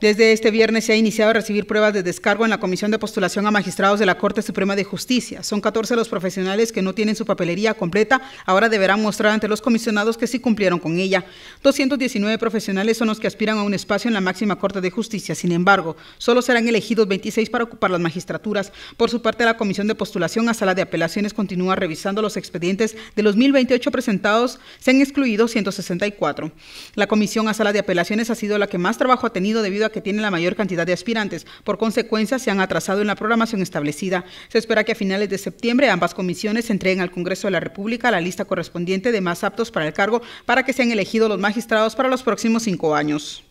Desde este viernes se ha iniciado a recibir pruebas de descargo en la Comisión de Postulación a Magistrados de la Corte Suprema de Justicia. Son 14 los profesionales que no tienen su papelería completa. Ahora deberán mostrar ante los comisionados que sí cumplieron con ella. 219 profesionales son los que aspiran a un espacio en la máxima Corte de Justicia. Sin embargo, solo serán elegidos 26 para ocupar las magistraturas. Por su parte, la Comisión de Postulación a Sala de Apelaciones continúa revisando los expedientes de los 1028 presentados. Se han excluido 164. La Comisión a Sala de Apelaciones ha sido la que más trabajo ha tenido debido a que tiene la mayor cantidad de aspirantes. Por consecuencia, se han atrasado en la programación establecida. Se espera que a finales de septiembre ambas comisiones entreguen al Congreso de la República la lista correspondiente de más aptos para el cargo para que sean elegidos los magistrados para los próximos cinco años.